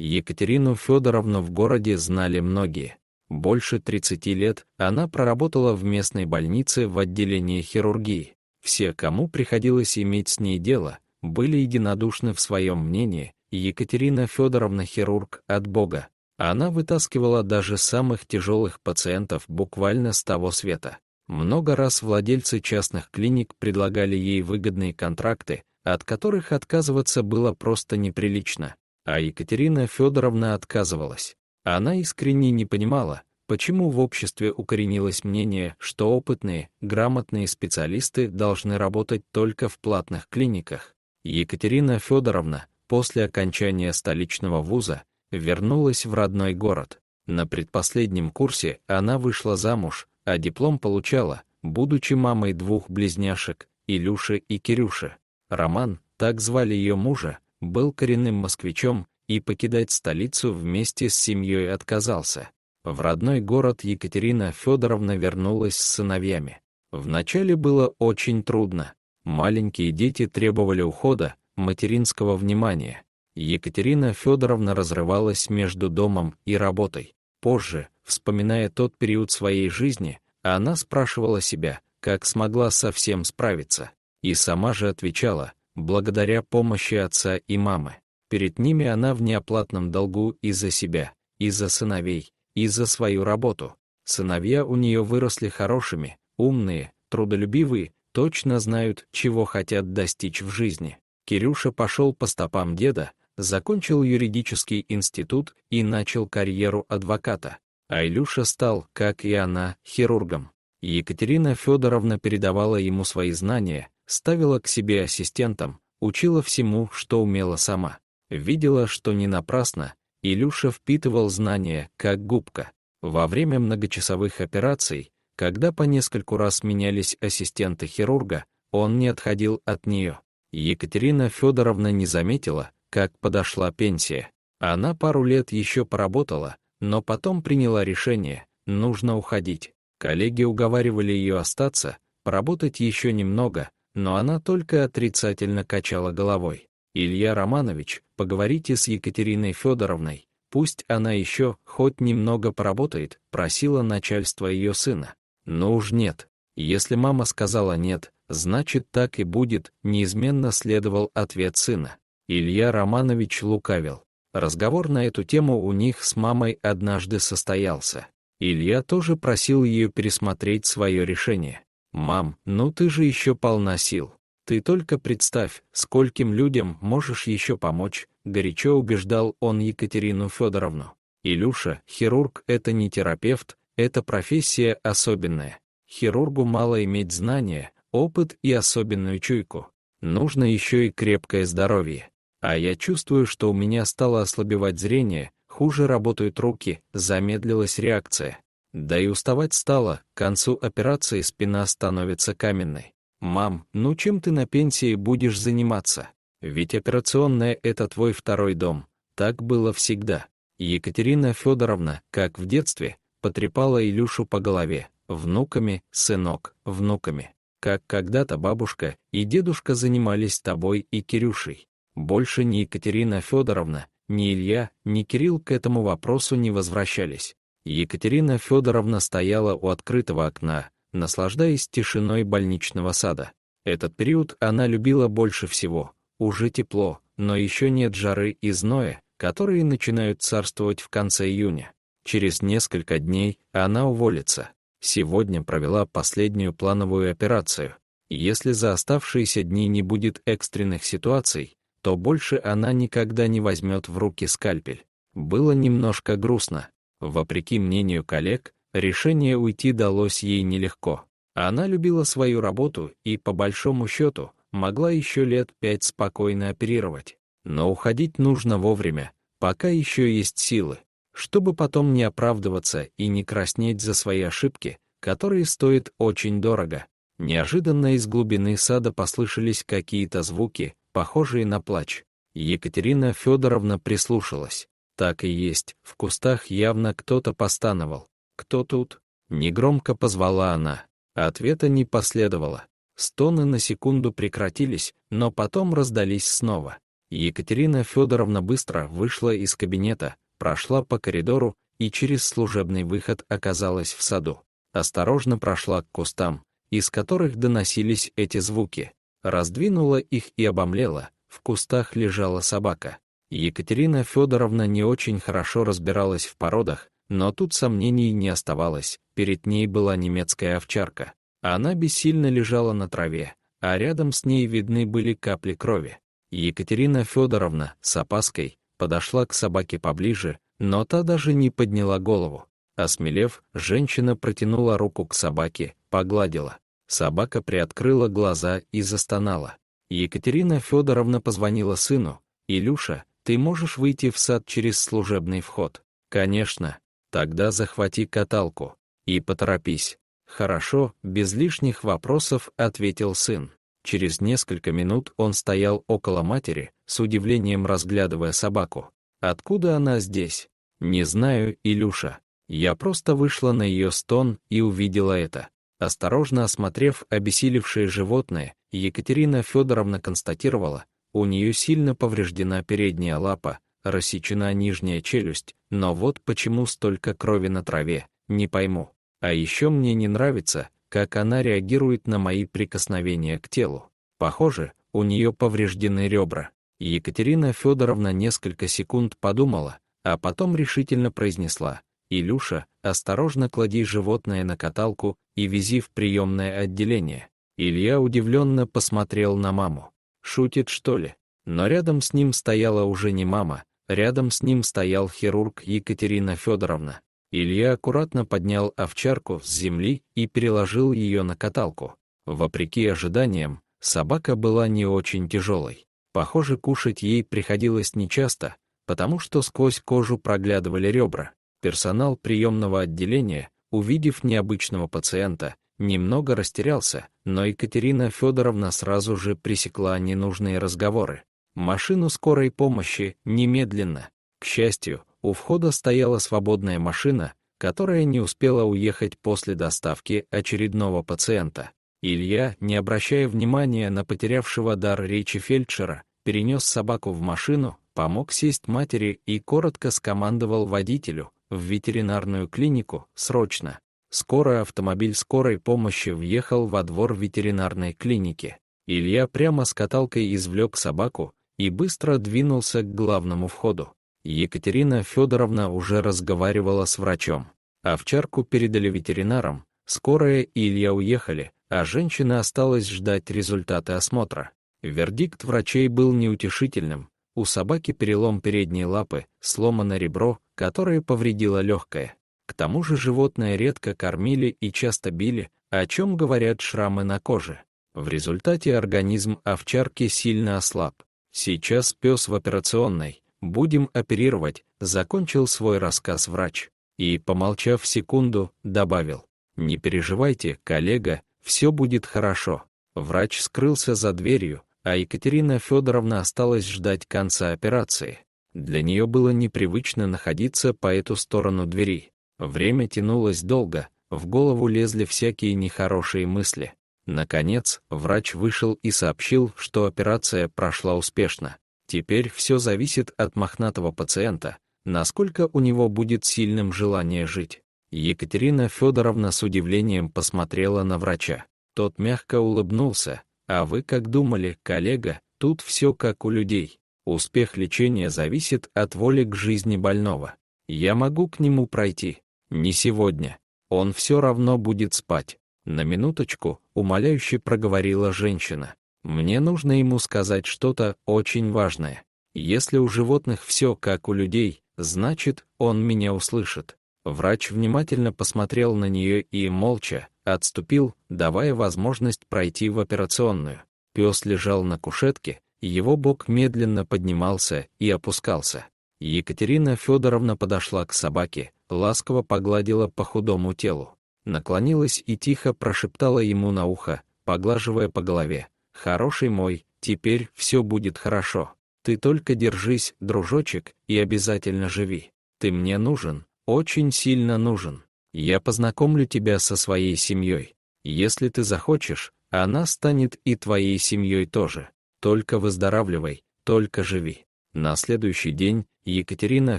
Екатерину Федоровну в городе знали многие. Больше 30 лет она проработала в местной больнице в отделении хирургии. Все, кому приходилось иметь с ней дело, были единодушны в своем мнении. Екатерина Федоровна хирург от Бога. Она вытаскивала даже самых тяжелых пациентов буквально с того света. Много раз владельцы частных клиник предлагали ей выгодные контракты, от которых отказываться было просто неприлично а Екатерина Федоровна отказывалась. Она искренне не понимала, почему в обществе укоренилось мнение, что опытные, грамотные специалисты должны работать только в платных клиниках. Екатерина Федоровна после окончания столичного вуза вернулась в родной город. На предпоследнем курсе она вышла замуж, а диплом получала, будучи мамой двух близняшек, Илюши и Кирюши. Роман, так звали ее мужа, был коренным москвичом и покидать столицу вместе с семьей отказался. В родной город Екатерина Федоровна вернулась с сыновьями. Вначале было очень трудно. Маленькие дети требовали ухода, материнского внимания. Екатерина Федоровна разрывалась между домом и работой. Позже, вспоминая тот период своей жизни, она спрашивала себя, как смогла совсем справиться. И сама же отвечала, благодаря помощи отца и мамы. Перед ними она в неоплатном долгу и за себя, и за сыновей, и за свою работу. Сыновья у нее выросли хорошими, умные, трудолюбивые, точно знают, чего хотят достичь в жизни. Кирюша пошел по стопам деда, закончил юридический институт и начал карьеру адвоката. А Илюша стал, как и она, хирургом. Екатерина Федоровна передавала ему свои знания, ставила к себе ассистентом, учила всему, что умела сама. Видела, что не напрасно, Илюша впитывал знания, как губка. Во время многочасовых операций, когда по нескольку раз менялись ассистенты хирурга, он не отходил от нее. Екатерина Федоровна не заметила, как подошла пенсия. Она пару лет еще поработала, но потом приняла решение, нужно уходить. Коллеги уговаривали ее остаться, поработать еще немного, но она только отрицательно качала головой. «Илья Романович, поговорите с Екатериной Федоровной, пусть она еще хоть немного поработает», просила начальство ее сына. «Ну уж нет. Если мама сказала нет, значит так и будет», неизменно следовал ответ сына. Илья Романович лукавил. Разговор на эту тему у них с мамой однажды состоялся. Илья тоже просил ее пересмотреть свое решение. «Мам, ну ты же еще полна сил. Ты только представь, скольким людям можешь еще помочь», — горячо убеждал он Екатерину Федоровну. «Илюша, хирург — это не терапевт, это профессия особенная. Хирургу мало иметь знания, опыт и особенную чуйку. Нужно еще и крепкое здоровье. А я чувствую, что у меня стало ослабевать зрение, хуже работают руки, замедлилась реакция. Да и уставать стало, к концу операции спина становится каменной. «Мам, ну чем ты на пенсии будешь заниматься? Ведь операционная — это твой второй дом. Так было всегда». Екатерина Федоровна, как в детстве, потрепала Илюшу по голове. «Внуками, сынок, внуками» как когда-то бабушка и дедушка занимались тобой и Кирюшей. Больше ни Екатерина Федоровна, ни Илья, ни Кирилл к этому вопросу не возвращались. Екатерина Федоровна стояла у открытого окна, наслаждаясь тишиной больничного сада. Этот период она любила больше всего. Уже тепло, но еще нет жары и зноя, которые начинают царствовать в конце июня. Через несколько дней она уволится. Сегодня провела последнюю плановую операцию. Если за оставшиеся дни не будет экстренных ситуаций, то больше она никогда не возьмет в руки скальпель. Было немножко грустно, Вопреки мнению коллег, решение уйти далось ей нелегко. Она любила свою работу и, по большому счету, могла еще лет пять спокойно оперировать. Но уходить нужно вовремя, пока еще есть силы, чтобы потом не оправдываться и не краснеть за свои ошибки, которые стоят очень дорого. Неожиданно из глубины сада послышались какие-то звуки, похожие на плач. Екатерина Федоровна прислушалась. Так и есть, в кустах явно кто-то постановал. «Кто тут?» — негромко позвала она. Ответа не последовало. Стоны на секунду прекратились, но потом раздались снова. Екатерина Федоровна быстро вышла из кабинета, прошла по коридору и через служебный выход оказалась в саду. Осторожно прошла к кустам, из которых доносились эти звуки. Раздвинула их и обомлела. В кустах лежала собака. Екатерина Федоровна не очень хорошо разбиралась в породах, но тут сомнений не оставалось. Перед ней была немецкая овчарка. Она бессильно лежала на траве, а рядом с ней видны были капли крови. Екатерина Федоровна с опаской подошла к собаке поближе, но та даже не подняла голову. Осмелев, женщина протянула руку к собаке, погладила. Собака приоткрыла глаза и застонала. Екатерина Федоровна позвонила сыну. Илюша, ты можешь выйти в сад через служебный вход? Конечно. Тогда захвати каталку. И поторопись. Хорошо, без лишних вопросов ответил сын. Через несколько минут он стоял около матери, с удивлением разглядывая собаку. «Откуда она здесь?» «Не знаю, Илюша. Я просто вышла на ее стон и увидела это». Осторожно осмотрев обессилевшее животное, Екатерина Федоровна констатировала, у нее сильно повреждена передняя лапа, рассечена нижняя челюсть, но вот почему столько крови на траве, не пойму. А еще мне не нравится, как она реагирует на мои прикосновения к телу. Похоже, у нее повреждены ребра. Екатерина Федоровна несколько секунд подумала, а потом решительно произнесла «Илюша, осторожно клади животное на каталку и вези в приемное отделение». Илья удивленно посмотрел на маму. Шутит, что ли? Но рядом с ним стояла уже не мама, рядом с ним стоял хирург Екатерина Федоровна. Илья аккуратно поднял овчарку с земли и переложил ее на каталку. Вопреки ожиданиям, собака была не очень тяжелой. Похоже, кушать ей приходилось нечасто, потому что сквозь кожу проглядывали ребра. Персонал приемного отделения, увидев необычного пациента, немного растерялся, но Екатерина Федоровна сразу же пресекла ненужные разговоры. Машину скорой помощи немедленно. К счастью, у входа стояла свободная машина, которая не успела уехать после доставки очередного пациента. Илья, не обращая внимания на потерявшего дар речи фельдшера, перенес собаку в машину, помог сесть матери и коротко скомандовал водителю в ветеринарную клинику срочно. Скорая автомобиль скорой помощи въехал во двор ветеринарной клиники. Илья прямо с каталкой извлек собаку и быстро двинулся к главному входу. Екатерина Федоровна уже разговаривала с врачом. Овчарку передали ветеринарам, скорая и Илья уехали, а женщина осталась ждать результаты осмотра. Вердикт врачей был неутешительным. У собаки перелом передней лапы, сломано ребро, которое повредило легкое. К тому же животное редко кормили и часто били, о чем говорят шрамы на коже. В результате организм овчарки сильно ослаб. Сейчас пес в операционной. Будем оперировать, закончил свой рассказ врач. И, помолчав секунду, добавил. Не переживайте, коллега, все будет хорошо. Врач скрылся за дверью, а Екатерина Федоровна осталась ждать конца операции. Для нее было непривычно находиться по эту сторону двери. Время тянулось долго, в голову лезли всякие нехорошие мысли. Наконец, врач вышел и сообщил, что операция прошла успешно. Теперь все зависит от мохнатого пациента, насколько у него будет сильным желание жить. Екатерина Федоровна с удивлением посмотрела на врача. Тот мягко улыбнулся. «А вы как думали, коллега, тут все как у людей. Успех лечения зависит от воли к жизни больного. Я могу к нему пройти». Не сегодня. Он все равно будет спать. На минуточку, умоляюще проговорила женщина. Мне нужно ему сказать что-то очень важное. Если у животных все как у людей, значит, он меня услышит. Врач внимательно посмотрел на нее и молча отступил, давая возможность пройти в операционную. Пес лежал на кушетке, его бок медленно поднимался и опускался. Екатерина Федоровна подошла к собаке, ласково погладила по худому телу, наклонилась и тихо прошептала ему на ухо, поглаживая по голове. «Хороший мой, теперь все будет хорошо. Ты только держись, дружочек, и обязательно живи. Ты мне нужен, очень сильно нужен. Я познакомлю тебя со своей семьей. Если ты захочешь, она станет и твоей семьей тоже. Только выздоравливай, только живи». На следующий день Екатерина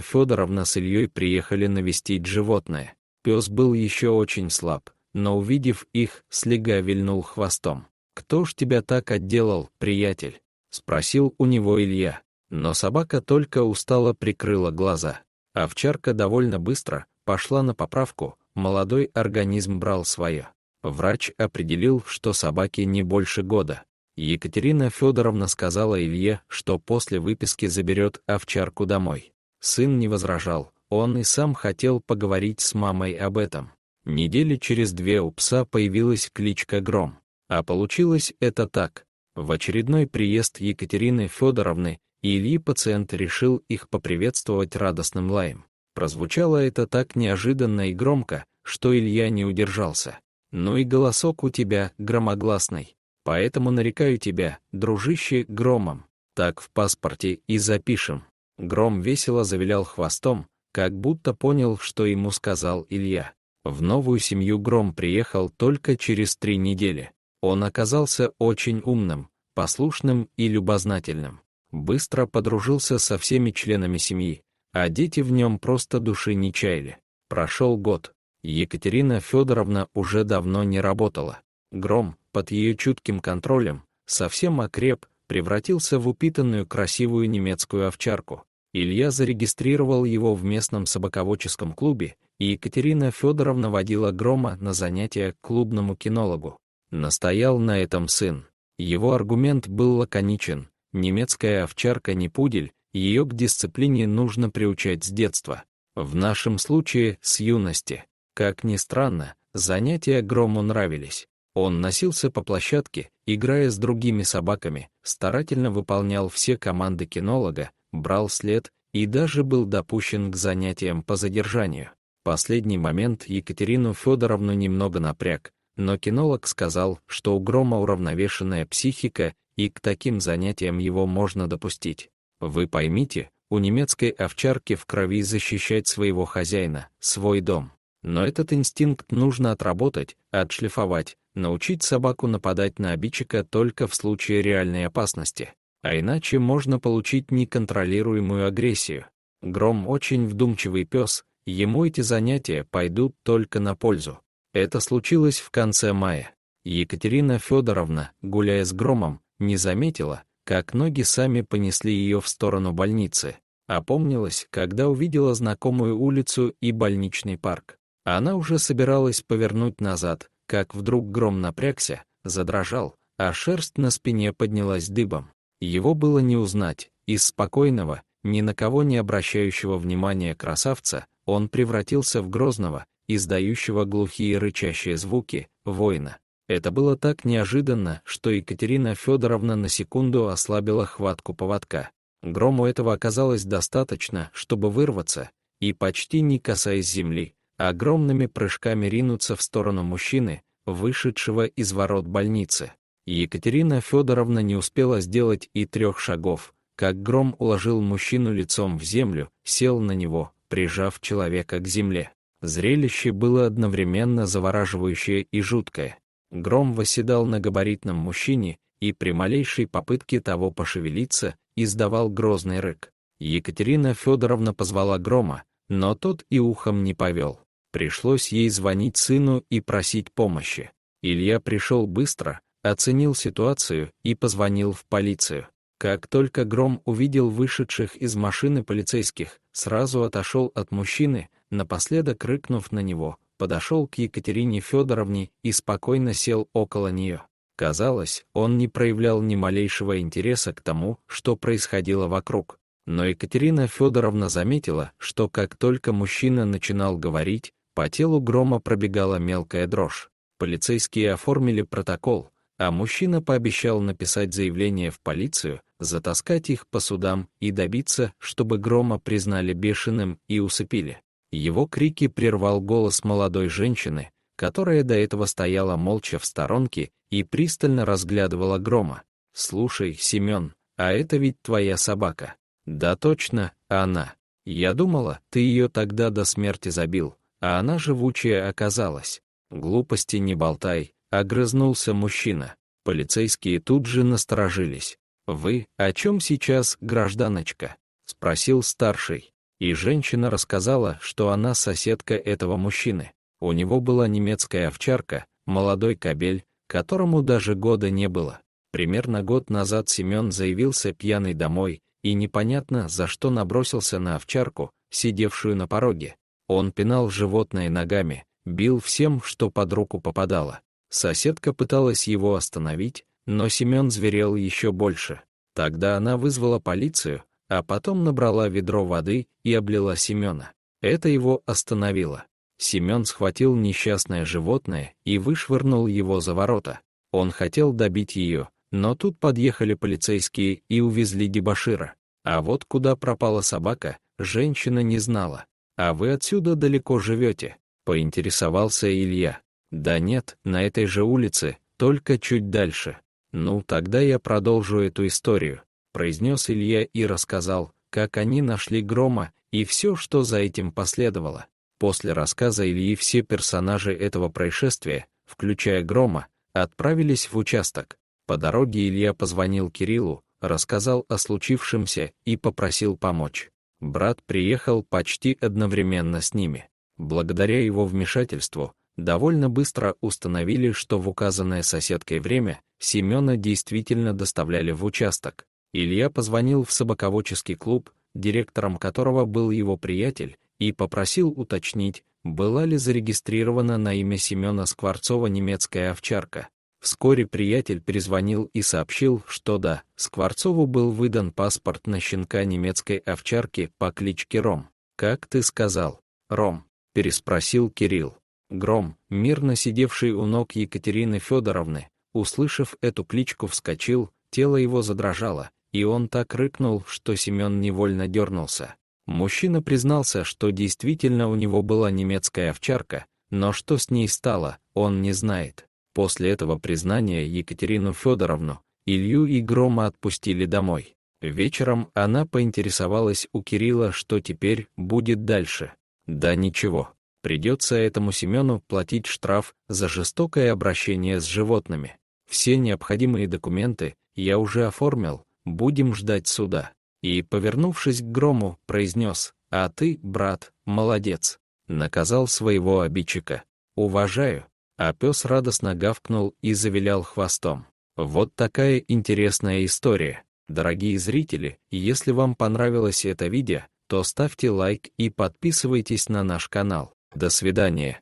Федоровна с Ильей приехали навестить животное. Пес был еще очень слаб, но, увидев их, слега вильнул хвостом. «Кто ж тебя так отделал, приятель?» — спросил у него Илья. Но собака только устало прикрыла глаза. Овчарка довольно быстро пошла на поправку, молодой организм брал свое. Врач определил, что собаке не больше года. Екатерина Федоровна сказала Илье, что после выписки заберет овчарку домой. Сын не возражал, он и сам хотел поговорить с мамой об этом. Недели через две у пса появилась кличка Гром. А получилось это так. В очередной приезд Екатерины Федоровны Ильи пациент решил их поприветствовать радостным лаем. Прозвучало это так неожиданно и громко, что Илья не удержался. «Ну и голосок у тебя громогласный». Поэтому нарекаю тебя, дружище, громом. Так в паспорте и запишем. Гром весело завилял хвостом, как будто понял, что ему сказал Илья. В новую семью Гром приехал только через три недели. Он оказался очень умным, послушным и любознательным. Быстро подружился со всеми членами семьи, а дети в нем просто души не чаяли. Прошел год. Екатерина Федоровна уже давно не работала. Гром, под ее чутким контролем, совсем окреп, превратился в упитанную красивую немецкую овчарку. Илья зарегистрировал его в местном собаководческом клубе, и Екатерина Федоровна водила Грома на занятия к клубному кинологу. Настоял на этом сын. Его аргумент был лаконичен. Немецкая овчарка не пудель, ее к дисциплине нужно приучать с детства. В нашем случае — с юности. Как ни странно, занятия Грому нравились. Он носился по площадке, играя с другими собаками, старательно выполнял все команды кинолога, брал след и даже был допущен к занятиям по задержанию. Последний момент Екатерину Федоровну немного напряг, но кинолог сказал, что у Грома уравновешенная психика, и к таким занятиям его можно допустить. Вы поймите, у немецкой овчарки в крови защищать своего хозяина, свой дом. Но этот инстинкт нужно отработать, отшлифовать, Научить собаку нападать на обидчика только в случае реальной опасности, а иначе можно получить неконтролируемую агрессию. Гром очень вдумчивый пес, ему эти занятия пойдут только на пользу. Это случилось в конце мая. Екатерина Федоровна, гуляя с Громом, не заметила, как ноги сами понесли ее в сторону больницы. Опомнилась, когда увидела знакомую улицу и больничный парк. Она уже собиралась повернуть назад, как вдруг гром напрягся, задрожал, а шерсть на спине поднялась дыбом. Его было не узнать, из спокойного, ни на кого не обращающего внимания красавца, он превратился в грозного, издающего глухие рычащие звуки, воина. Это было так неожиданно, что Екатерина Федоровна на секунду ослабила хватку поводка. Грому этого оказалось достаточно, чтобы вырваться, и почти не касаясь земли, огромными прыжками ринутся в сторону мужчины, вышедшего из ворот больницы. Екатерина Федоровна не успела сделать и трех шагов, как гром уложил мужчину лицом в землю, сел на него, прижав человека к земле. Зрелище было одновременно завораживающее и жуткое. Гром восседал на габаритном мужчине и при малейшей попытке того пошевелиться издавал грозный рык. Екатерина Федоровна позвала Грома, но тот и ухом не повел. Пришлось ей звонить сыну и просить помощи. Илья пришел быстро, оценил ситуацию и позвонил в полицию. Как только Гром увидел вышедших из машины полицейских, сразу отошел от мужчины, напоследок рыкнув на него, подошел к Екатерине Федоровне и спокойно сел около нее. Казалось, он не проявлял ни малейшего интереса к тому, что происходило вокруг. Но Екатерина Федоровна заметила, что как только мужчина начинал говорить, по телу Грома пробегала мелкая дрожь. Полицейские оформили протокол, а мужчина пообещал написать заявление в полицию, затаскать их по судам и добиться, чтобы Грома признали бешеным и усыпили. Его крики прервал голос молодой женщины, которая до этого стояла молча в сторонке и пристально разглядывала Грома. «Слушай, Семен, а это ведь твоя собака». «Да точно, она. Я думала, ты ее тогда до смерти забил, а она живучая оказалась. Глупости не болтай, огрызнулся мужчина. Полицейские тут же насторожились. «Вы о чем сейчас, гражданочка?» — спросил старший. И женщина рассказала, что она соседка этого мужчины. У него была немецкая овчарка, молодой кобель, которому даже года не было. Примерно год назад Семен заявился пьяный домой и непонятно за что набросился на овчарку, сидевшую на пороге. Он пинал животное ногами, бил всем, что под руку попадало. Соседка пыталась его остановить, но Семен зверел еще больше. Тогда она вызвала полицию, а потом набрала ведро воды и облила Семена. Это его остановило. Семен схватил несчастное животное и вышвырнул его за ворота. Он хотел добить ее, но тут подъехали полицейские и увезли дебашира. А вот куда пропала собака, женщина не знала. «А вы отсюда далеко живете?» — поинтересовался Илья. «Да нет, на этой же улице, только чуть дальше». «Ну, тогда я продолжу эту историю», — произнес Илья и рассказал, как они нашли Грома и все, что за этим последовало. После рассказа Ильи все персонажи этого происшествия, включая Грома, отправились в участок. По дороге Илья позвонил Кириллу, рассказал о случившемся и попросил помочь. Брат приехал почти одновременно с ними. Благодаря его вмешательству довольно быстро установили, что в указанное соседкой время Семена действительно доставляли в участок. Илья позвонил в собаководческий клуб, директором которого был его приятель, и попросил уточнить, была ли зарегистрирована на имя Семена Скворцова немецкая овчарка. Вскоре приятель перезвонил и сообщил, что да, Скворцову был выдан паспорт на щенка немецкой овчарки по кличке Ром. «Как ты сказал? Ром?» — переспросил Кирилл. Гром, мирно сидевший у ног Екатерины Федоровны, услышав эту кличку, вскочил, тело его задрожало, и он так рыкнул, что Семен невольно дернулся. Мужчина признался, что действительно у него была немецкая овчарка, но что с ней стало, он не знает. После этого признания Екатерину Федоровну, Илью и Грома отпустили домой. Вечером она поинтересовалась у Кирилла, что теперь будет дальше. Да ничего, придется этому Семену платить штраф за жестокое обращение с животными. Все необходимые документы я уже оформил, будем ждать суда. И, повернувшись к Грому, произнес, а ты, брат, молодец. Наказал своего обидчика. Уважаю а пес радостно гавкнул и завилял хвостом. Вот такая интересная история. Дорогие зрители, если вам понравилось это видео, то ставьте лайк и подписывайтесь на наш канал. До свидания.